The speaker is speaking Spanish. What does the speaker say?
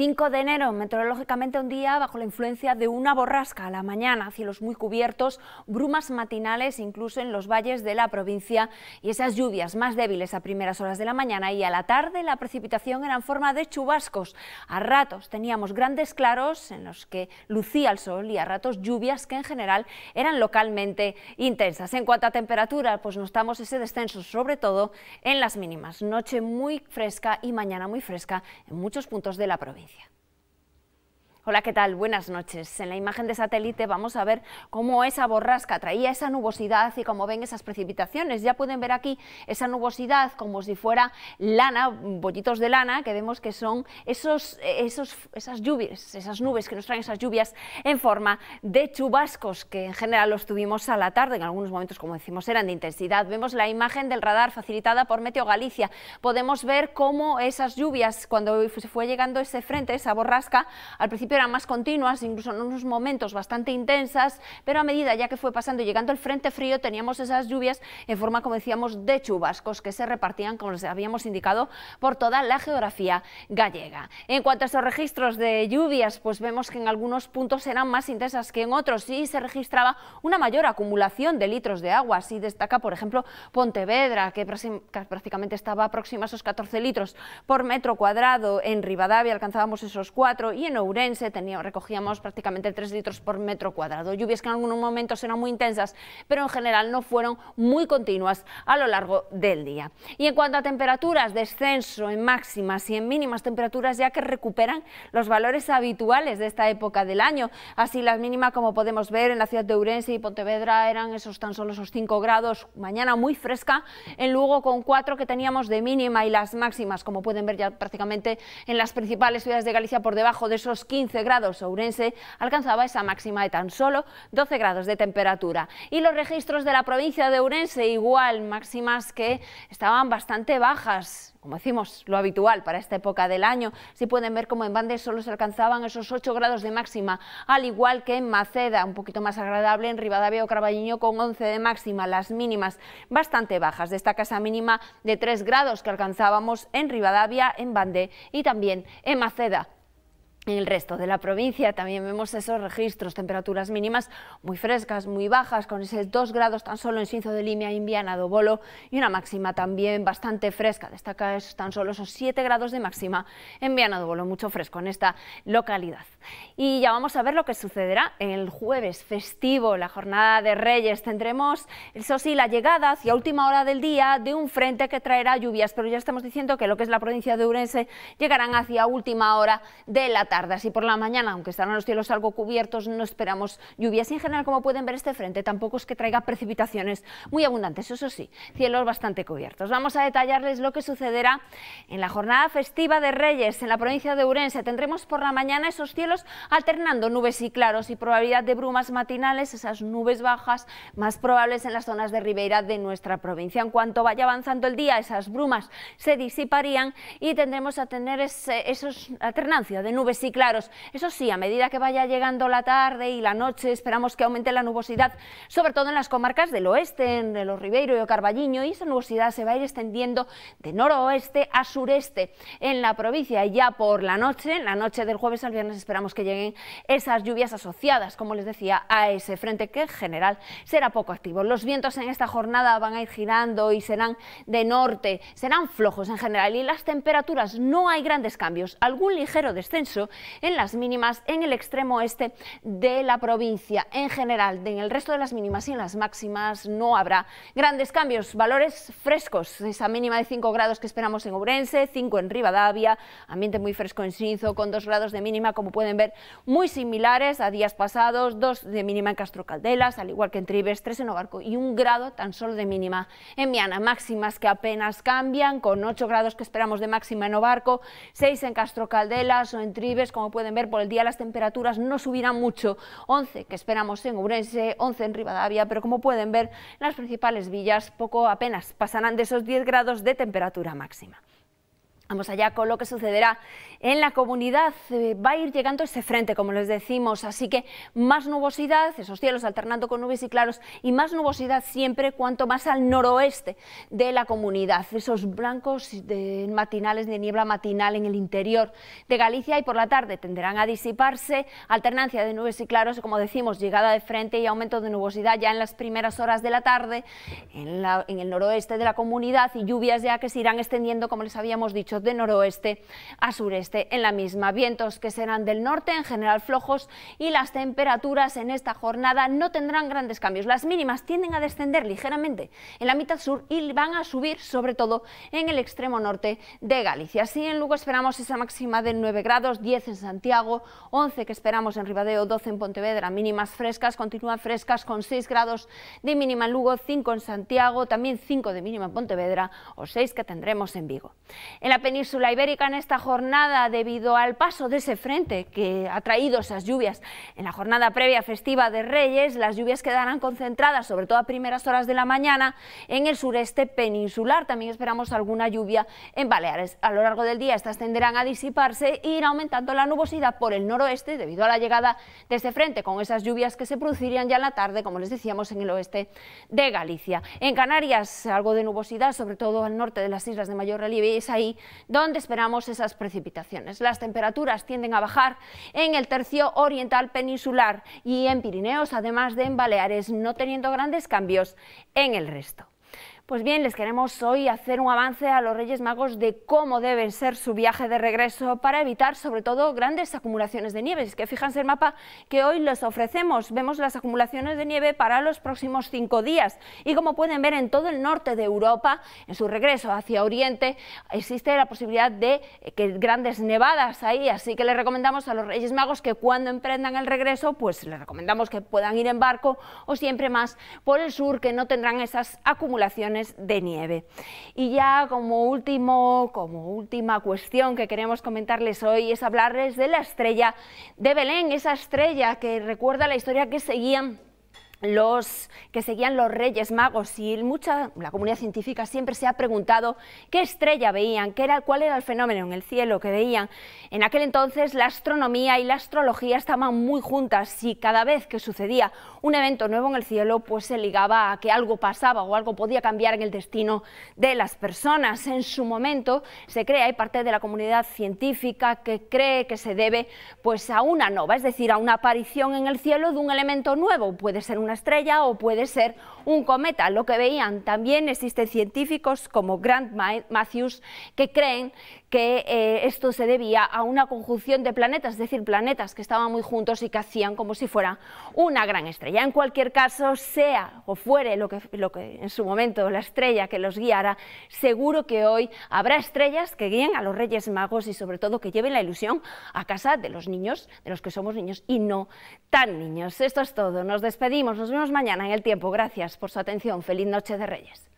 5 de enero, meteorológicamente un día bajo la influencia de una borrasca a la mañana, cielos muy cubiertos, brumas matinales incluso en los valles de la provincia y esas lluvias más débiles a primeras horas de la mañana y a la tarde la precipitación era en forma de chubascos. A ratos teníamos grandes claros en los que lucía el sol y a ratos lluvias que en general eran localmente intensas. En cuanto a temperatura, pues notamos ese descenso sobre todo en las mínimas. Noche muy fresca y mañana muy fresca en muchos puntos de la provincia. кофе. Hola, ¿qué tal? Buenas noches. En la imagen de satélite vamos a ver cómo esa borrasca traía esa nubosidad y cómo ven esas precipitaciones. Ya pueden ver aquí esa nubosidad como si fuera lana, bollitos de lana, que vemos que son esos, esos, esas lluvias, esas nubes que nos traen esas lluvias en forma de chubascos, que en general los tuvimos a la tarde, en algunos momentos, como decimos, eran de intensidad. Vemos la imagen del radar facilitada por Meteo Galicia. Podemos ver cómo esas lluvias, cuando se fue llegando ese frente, esa borrasca, al principio eran más continuas, incluso en unos momentos bastante intensas, pero a medida ya que fue pasando y llegando el frente frío, teníamos esas lluvias en forma, como decíamos, de chubascos que se repartían, como les habíamos indicado, por toda la geografía gallega. En cuanto a esos registros de lluvias, pues vemos que en algunos puntos eran más intensas que en otros y se registraba una mayor acumulación de litros de agua. Así destaca, por ejemplo, Pontevedra, que prácticamente estaba próxima a esos 14 litros por metro cuadrado. En Rivadavia alcanzábamos esos 4 y en Ourense recogíamos prácticamente 3 litros por metro cuadrado. Lluvias que en algunos momentos eran muy intensas, pero en general no fueron muy continuas a lo largo del día. Y en cuanto a temperaturas, descenso en máximas y en mínimas temperaturas ya que recuperan los valores habituales de esta época del año. Así las mínimas, como podemos ver en la ciudad de Urense y Pontevedra, eran esos tan solo esos 5 grados. Mañana muy fresca, en Lugo con 4 que teníamos de mínima y las máximas, como pueden ver ya prácticamente en las principales ciudades de Galicia por debajo de esos 15 grados. Ourense alcanzaba esa máxima de tan solo 12 grados de temperatura. Y los registros de la provincia de Ourense igual, máximas que estaban bastante bajas como decimos, lo habitual para esta época del año. Si pueden ver como en Bande solo se alcanzaban esos 8 grados de máxima, al igual que en Maceda, un poquito más agradable, en Rivadavia o Caraballiño con 11 de máxima, las mínimas bastante bajas. Destaca esa mínima de 3 grados que alcanzábamos en Rivadavia, en Bande y también en Maceda. En el resto de la provincia también vemos esos registros, temperaturas mínimas muy frescas, muy bajas, con esos 2 grados tan solo en Sinzo de Limia, do Bolo y una máxima también bastante fresca. Destaca es tan solo esos 7 grados de máxima en Viana Bolo, mucho fresco en esta localidad. Y ya vamos a ver lo que sucederá el jueves festivo, la jornada de Reyes. Tendremos, eso sí, la llegada hacia última hora del día de un frente que traerá lluvias, pero ya estamos diciendo que lo que es la provincia de Urense llegarán hacia última hora de la tarde y por la mañana, aunque estarán los cielos algo cubiertos, no esperamos lluvias. en general, como pueden ver, este frente tampoco es que traiga precipitaciones muy abundantes, eso sí, cielos bastante cubiertos. Vamos a detallarles lo que sucederá en la jornada festiva de Reyes en la provincia de Urense. Tendremos por la mañana esos cielos alternando nubes y claros y probabilidad de brumas matinales, esas nubes bajas más probables en las zonas de ribera de nuestra provincia. En cuanto vaya avanzando el día, esas brumas se disiparían y tendremos a tener esa esos alternancia de nubes Sí, claros. Eso sí, a medida que vaya llegando la tarde y la noche, esperamos que aumente la nubosidad, sobre todo en las comarcas del oeste, en los Ribeiro y Carballiño, y esa nubosidad se va a ir extendiendo de noroeste a sureste en la provincia. Y ya por la noche, en la noche del jueves al viernes, esperamos que lleguen esas lluvias asociadas, como les decía, a ese frente que en general será poco activo. Los vientos en esta jornada van a ir girando y serán de norte, serán flojos en general y las temperaturas no hay grandes cambios, algún ligero descenso en las mínimas en el extremo este de la provincia. En general, en el resto de las mínimas y en las máximas no habrá grandes cambios. Valores frescos, esa mínima de 5 grados que esperamos en Ourense, 5 en Rivadavia, ambiente muy fresco en Sinzo con 2 grados de mínima, como pueden ver, muy similares a días pasados, 2 de mínima en Castrocaldelas, Caldelas, al igual que en Tribes, 3 en Obarco y 1 grado tan solo de mínima en Miana. Máximas que apenas cambian, con 8 grados que esperamos de máxima en Obarco, 6 en Castro Caldelas o en como pueden ver por el día las temperaturas no subirán mucho, 11 que esperamos en Urense, 11 en Rivadavia, pero como pueden ver las principales villas poco apenas pasarán de esos 10 grados de temperatura máxima. Vamos allá con lo que sucederá en la comunidad. Eh, va a ir llegando ese frente, como les decimos, así que más nubosidad, esos cielos alternando con nubes y claros, y más nubosidad siempre cuanto más al noroeste de la comunidad. Esos blancos de matinales de niebla matinal en el interior de Galicia y por la tarde tenderán a disiparse, alternancia de nubes y claros, como decimos, llegada de frente y aumento de nubosidad ya en las primeras horas de la tarde en, en el noroeste de la comunidad y lluvias ya que se irán extendiendo, como les habíamos dicho, de noroeste a sureste en la misma. Vientos que serán del norte en general flojos y las temperaturas en esta jornada no tendrán grandes cambios. Las mínimas tienden a descender ligeramente en la mitad sur y van a subir sobre todo en el extremo norte de Galicia. Así en Lugo esperamos esa máxima de 9 grados, 10 en Santiago, 11 que esperamos en Ribadeo, 12 en Pontevedra, mínimas frescas, continúan frescas con 6 grados de mínima en Lugo, 5 en Santiago, también 5 de mínima en Pontevedra o 6 que tendremos en Vigo. En la península ibérica en esta jornada debido al paso de ese frente que ha traído esas lluvias. En la jornada previa festiva de Reyes, las lluvias quedarán concentradas, sobre todo a primeras horas de la mañana, en el sureste peninsular. También esperamos alguna lluvia en Baleares. A lo largo del día estas tenderán a disiparse e ir aumentando la nubosidad por el noroeste debido a la llegada de ese frente, con esas lluvias que se producirían ya en la tarde, como les decíamos, en el oeste de Galicia. En Canarias, algo de nubosidad, sobre todo al norte de las islas de mayor relieve, y es ahí donde esperamos esas precipitaciones. Las temperaturas tienden a bajar en el tercio oriental peninsular y en Pirineos, además de en Baleares, no teniendo grandes cambios en el resto. Pues bien, les queremos hoy hacer un avance a los Reyes Magos de cómo deben ser su viaje de regreso para evitar sobre todo grandes acumulaciones de nieve. Es que fíjense el mapa que hoy les ofrecemos. Vemos las acumulaciones de nieve para los próximos cinco días y como pueden ver en todo el norte de Europa, en su regreso hacia Oriente, existe la posibilidad de eh, que grandes nevadas ahí, así que les recomendamos a los Reyes Magos que cuando emprendan el regreso, pues les recomendamos que puedan ir en barco o siempre más por el sur, que no tendrán esas acumulaciones de nieve. Y ya como último, como última cuestión que queremos comentarles hoy es hablarles de la estrella de Belén, esa estrella que recuerda la historia que seguían los que seguían los Reyes Magos y mucha la comunidad científica siempre se ha preguntado qué estrella veían, qué era, cuál era el fenómeno en el cielo que veían. En aquel entonces la astronomía y la astrología estaban muy juntas y cada vez que sucedía un evento nuevo en el cielo, pues se ligaba a que algo pasaba o algo podía cambiar en el destino de las personas. En su momento se crea hay parte de la comunidad científica que cree que se debe pues a una nova, es decir, a una aparición en el cielo de un elemento nuevo, puede ser estrella o puede ser un cometa, lo que veían. También existen científicos como Grant Matthews que creen que eh, esto se debía a una conjunción de planetas, es decir, planetas que estaban muy juntos y que hacían como si fuera una gran estrella. En cualquier caso, sea o fuere lo que, lo que en su momento la estrella que los guiara, seguro que hoy habrá estrellas que guíen a los Reyes Magos y sobre todo que lleven la ilusión a casa de los niños, de los que somos niños y no tan niños. Esto es todo, nos despedimos, nos vemos mañana en el tiempo. Gracias por su atención, feliz noche de Reyes.